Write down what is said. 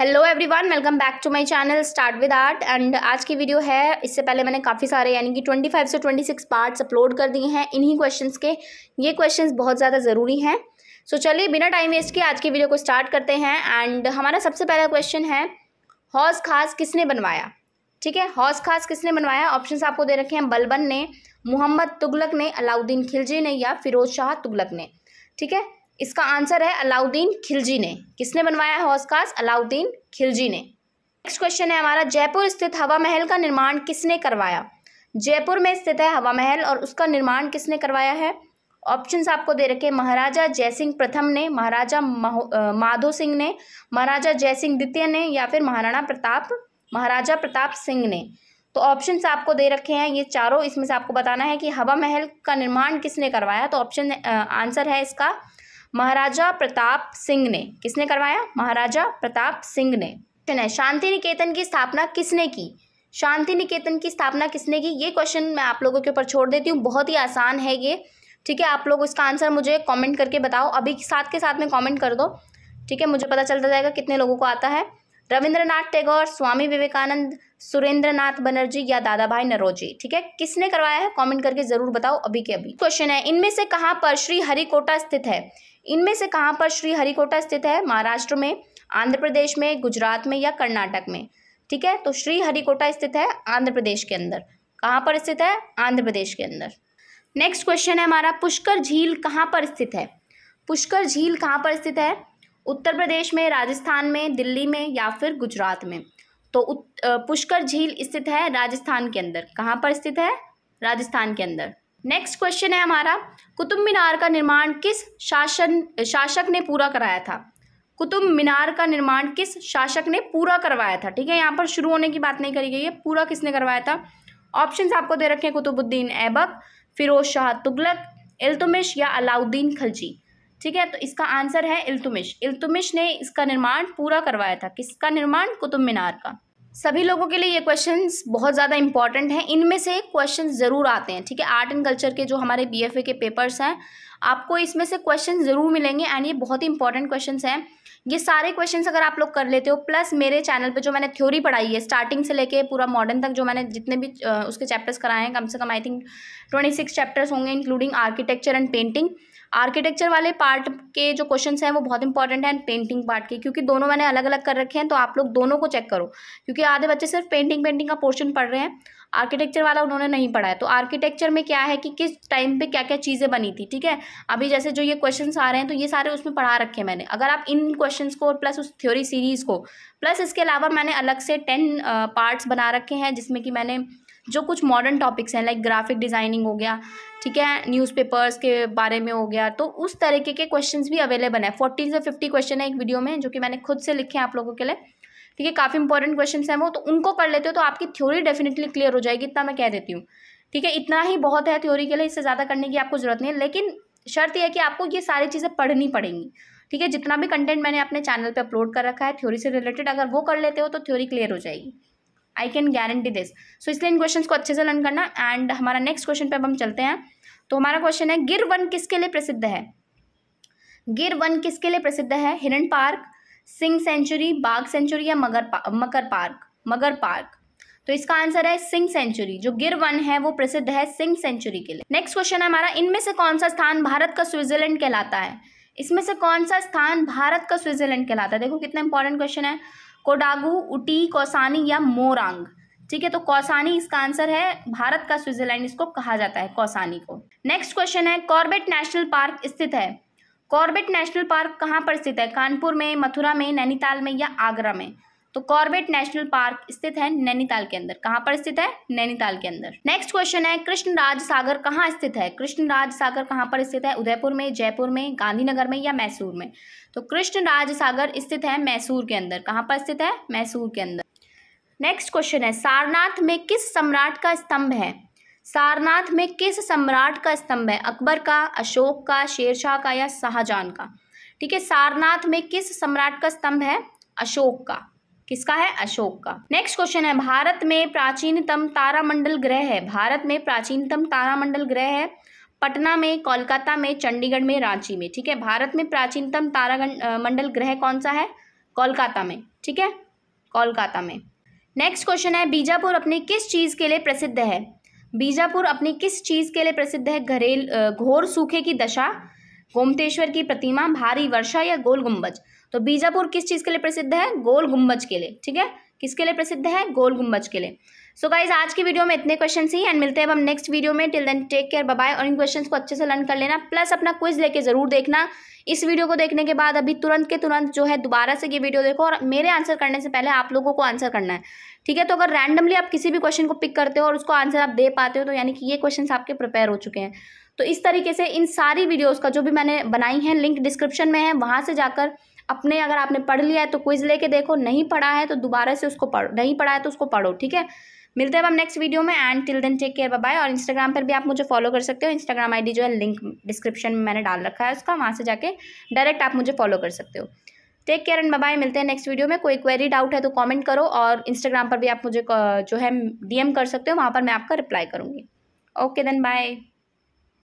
hello everyone welcome back to my channel start with art and आज की video है इससे पहले मैंने काफ़ी सारे यानी कि 25 से 26 पार्ट्स अपलोड कर दिए हैं इन्हीं क्वेश्चंस के ये क्वेश्चंस बहुत ज़्यादा ज़रूरी हैं सो so, चलिए बिना टाइम वेस्ट के आज की वीडियो को स्टार्ट करते हैं एंड हमारा सबसे पहला क्वेश्चन है हौस खास किसने बनवाया ठीक है हौस खास किसने बनवाया ऑप्शन आपको दे रखे हैं बलबन ने मोहम्मद तुगलक ने अलाउद्दीन खिलजी ने या फिरोज शाह तुगलक ने ठीक है इसका आंसर है अलाउद्दीन खिलजी ने किसने बनवाया है हौस खास अलाउद्दीन खिलजी ने नेक्स्ट क्वेश्चन है हमारा जयपुर स्थित हवा महल का निर्माण किसने करवाया जयपुर में स्थित है हवा महल और उसका निर्माण किसने करवाया है ऑप्शंस आपको दे रखे महाराजा जयसिंह प्रथम ने महाराजा माधो सिंह ने महाराजा जयसिंह द्वितीय ने या फिर महाराणा प्रताप महाराजा प्रताप सिंह ने तो ऑप्शंस आपको दे रखे हैं ये चारों इसमें से आपको बताना है कि हवा महल का निर्माण किसने करवाया तो ऑप्शन आंसर है इसका महाराजा प्रताप सिंह ने किसने करवाया महाराजा प्रताप सिंह ने क्वेश्चन है शांति निकेतन की स्थापना किसने की शांति निकेतन की स्थापना किसने की ये क्वेश्चन मैं आप लोगों के ऊपर छोड़ देती हूँ बहुत ही आसान है ये ठीक है आप लोग इसका आंसर मुझे कमेंट करके बताओ अभी साथ के साथ में कमेंट कर दो ठीक है मुझे पता चलता जाएगा कितने लोगों को आता है रविंद्रनाथ टैगोर स्वामी विवेकानंद सुरेंद्रनाथ बनर्जी या दादा भाई नरोजी ठीक है किसने करवाया है कमेंट करके जरूर बताओ अभी के अभी क्वेश्चन है इनमें से कहाँ पर श्री हरिकोटा स्थित है इनमें से कहाँ पर श्री हरिकोटा स्थित है महाराष्ट्र में आंध्र प्रदेश में गुजरात में या कर्नाटक में ठीक है तो श्री हरिकोटा स्थित है आंध्र प्रदेश के अंदर कहाँ पर स्थित है आंध्र प्रदेश के अंदर नेक्स्ट क्वेश्चन है हमारा पुष्कर झील कहाँ पर स्थित है पुष्कर झील कहाँ पर स्थित है उत्तर प्रदेश में राजस्थान में दिल्ली में या फिर गुजरात में तो पुष्कर झील स्थित है राजस्थान के अंदर कहाँ पर स्थित है राजस्थान के अंदर नेक्स्ट क्वेश्चन है हमारा कुतुब मीनार का निर्माण किस शासन शासक ने पूरा कराया था कुतुब मीनार का निर्माण किस शासक ने पूरा करवाया था ठीक है यहाँ पर शुरू होने की बात नहीं करी गई है पूरा किसने करवाया था ऑप्शंस आपको दे रखे हैं कुतुबुद्दीन ऐबक फिरोज शाह तुगलक इल्तुमिश या अलाउद्दीन खलजी ठीक है तो इसका आंसर है इल्तुमिश इल्तुमिश ने इसका निर्माण पूरा करवाया था किसका निर्माण कुतुब मीनार का सभी लोगों के लिए ये क्वेश्चंस बहुत ज़्यादा इंपॉर्टेंट हैं इनमें से क्वेश्चन ज़रूर आते हैं ठीक है आर्ट एंड कल्चर के जो हमारे बीएफए के पेपर्स हैं आपको इसमें से क्वेश्चन ज़रूर मिलेंगे एंड ये बहुत ही इंपॉर्टेंट क्वेश्चन हैं ये सारे क्वेश्चन अगर आप लोग कर लेते हो प्लस मेरे चैनल पर जो मैंने थ्योरी पढ़ाई है स्टार्टिंग से लेके पूरा मॉडर्न तक जो मैंने जितने भी उसके चैप्टर्स कराए हैं कम से कम I think twenty six chapters होंगे including architecture and painting architecture वाले पार्ट के जो क्वेश्चन हैं वो बहुत इंपॉर्टेंट हैं पेंटिंग पार्ट के क्योंकि दोनों मैंने अलग अलग कर रखे हैं तो आप लोग दोनों को चेक करो क्योंकि आधे बच्चे सिर्फ पेंटिंग पेंटिंग का पोर्शन पढ़ रहे हैं आर्किटेक्चर वाला उन्होंने नहीं पढ़ा है तो आर्किटेक्चर में क्या है कि किस टाइम पे क्या क्या चीज़ें बनी थी ठीक है अभी जैसे जो ये क्वेश्चन आ रहे हैं तो ये सारे उसमें पढ़ा रखे हैं मैंने अगर आप इन क्वेश्चन को और प्लस उस थ्योरी सीरीज़ को प्लस इसके अलावा मैंने अलग से टेन पार्ट्स बना रखे हैं जिसमें कि मैंने जो कुछ मॉडर्न टॉपिक्स हैं लाइक ग्राफिक डिज़ाइनिंग हो गया ठीक है न्यूज़पेपर्स के बारे में हो गया तो उस तरीके के क्वेश्चंस भी अवेलेबल हैं फोर्टी से फिफ्टी क्वेश्चन है एक वीडियो में जो कि मैंने खुद से लिखे हैं आप लोगों के लिए ठीक है काफ़ी इंपॉर्टेंट क्वेश्चन हैं वो तो उनको कर लेते हो तो आपकी थ्योरी डेफिनेटली क्लियर हो जाएगी इतना मैं कह देती हूँ ठीक है इतना ही बहुत है थ्योरी के लिए इससे ज़्यादा करने की आपको ज़रूरत नहीं है लेकिन शर्त यह है कि आपको ये सारी चीज़ें पढ़नी पड़ेंगी ठीक है जितना भी कंटेंट मैंने अपने चैनल पर अपलोड कर रखा है थ्योरी से रिलेटेड अगर वो कर लेते हो तो थ्योरी क्लियर हो जाएगी I can guarantee this so इसलिए इन क्वेश्चन को अच्छे से लर्न करना एंड हमारा नेक्स्ट क्वेश्चन पर अब हम चलते हैं तो हमारा क्वेश्चन है गिर वन किसके लिए प्रसिद्ध है गिर वन किसके लिए प्रसिद्ध है हिरन पार्क सिंह सेंचुरी बाघ सेंचुरी या मगर पा, मकर पार्क मगर पार्क तो इसका आंसर है सिंह सेंचुरी जो गिर वन है वो प्रसिद्ध है सिंह सेंचुरी के लिए नेक्स्ट क्वेश्चन है हमारा इनमें से कौन सा स्थान भारत का स्विट्जरलैंड कहलाता है इसमें से कौन सा स्थान भारत का स्विट्जरलैंड कहलाता है देखो कितना इंपॉर्टेंट क्वेश्चन है कोडागू उटी कौसानी या मोरांग ठीक है तो कौसानी इसका आंसर है भारत का स्विट्जरलैंड इसको कहा जाता है कौसानी को नेक्स्ट क्वेश्चन है कॉर्बेट नेशनल पार्क स्थित है कॉर्बेट नेशनल पार्क कहाँ पर स्थित है कानपुर में मथुरा में नैनीताल में या आगरा में तो कॉर्बेट नेशनल पार्क स्थित है नैनीताल के अंदर कहाँ पर स्थित है नैनीताल के अंदर नेक्स्ट क्वेश्चन है राज सागर कहाँ स्थित है राज सागर कहाँ पर स्थित है उदयपुर में जयपुर में गांधीनगर में या मैसूर में तो कृष्ण राज सागर स्थित है मैसूर के अंदर कहाँ पर स्थित है मैसूर के अंदर नेक्स्ट क्वेश्चन है सारनाथ में किस सम्राट का स्तंभ है सारनाथ में किस सम्राट का स्तंभ है अकबर का अशोक का शेरशाह का या शाहजहान का ठीक है सारनाथ में किस सम्राट का स्तंभ है अशोक का किसका है अशोक का नेक्स्ट क्वेश्चन है भारत में प्राचीनतम तारामंडल ग्रह है भारत में प्राचीनतम तारामंडल ग्रह है पटना में कोलकाता में चंडीगढ़ में रांची में ठीक है भारत में प्राचीनतम तारा मंडल ग्रह कौन सा है कोलकाता में ठीक है कोलकाता में नेक्स्ट क्वेश्चन है बीजापुर अपनी किस चीज़ के लिए प्रसिद्ध है बीजापुर अपनी किस चीज़ के लिए प्रसिद्ध है घरेल घोर सूखे की दशा गोमतेश्वर की प्रतिमा भारी वर्षा या गोल गुंबज तो बीजापुर किस चीज़ के लिए प्रसिद्ध है गोल गुंबज के लिए ठीक है किसके लिए प्रसिद्ध है गोल गुंबज के लिए सो so गाइज आज की वीडियो में इतने क्वेश्चन ही एंड मिलते हैं अब हम नेक्स्ट वीडियो में till then take care bye और इन क्वेश्चंस को अच्छे से लर्न कर लेना प्लस अपना क्विज लेके जरूर देखना इस वीडियो को देखने के बाद अभी तुरंत के तुरंत जो है दोबारा से ये वीडियो देखो और मेरे आंसर करने से पहले आप लोगों को आंसर करना है ठीक है तो अगर रैंडमली आप किसी भी क्वेश्चन को पिक करते हो और उसको आंसर आप दे पाते हो तो यानी कि ये क्वेश्चन आपके प्रिपेयर हो चुके हैं तो इस तरीके से इन सारी वीडियोज़ का जो भी मैंने बनाई हैं लिंक डिस्क्रिप्शन में है वहाँ से जाकर अपने अगर आपने पढ़ लिया है तो क्विज लेके देखो नहीं पढ़ा है तो दोबारा से उसको पढ़ो नहीं पढ़ा है तो उसको पढ़ो ठीक है मिलते हैं अब नेक्स्ट वीडियो में and till then take care bye और इंस्टाग्राम पर भी आप मुझे फॉलो कर सकते हो इंस्टाग्राम आईडी जो है लिंक डिस्क्रिप्शन में मैंने डाल रखा है उसका वहाँ से जाके डायरेक्ट आप मुझे फॉलो कर सकते हो टेक केयर एंड बाय मिलते हैं नेक्स्ट वीडियो में कोई क्वेरी डाउट है तो कॉमेंट करो और इंस्टाग्राम पर भी आप मुझे जो है एम कर सकते हो वहाँ पर मैं आपका रिप्लाई करूँगी ओके देन बाय